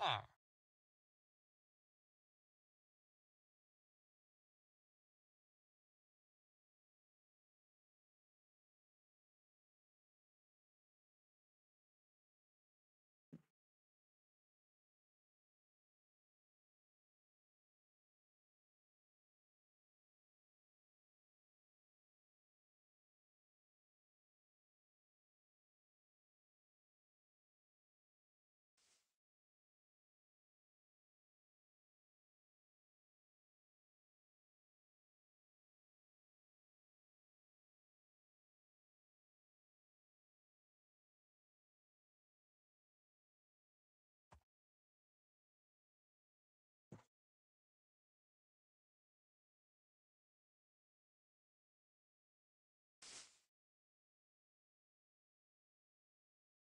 are. Ah.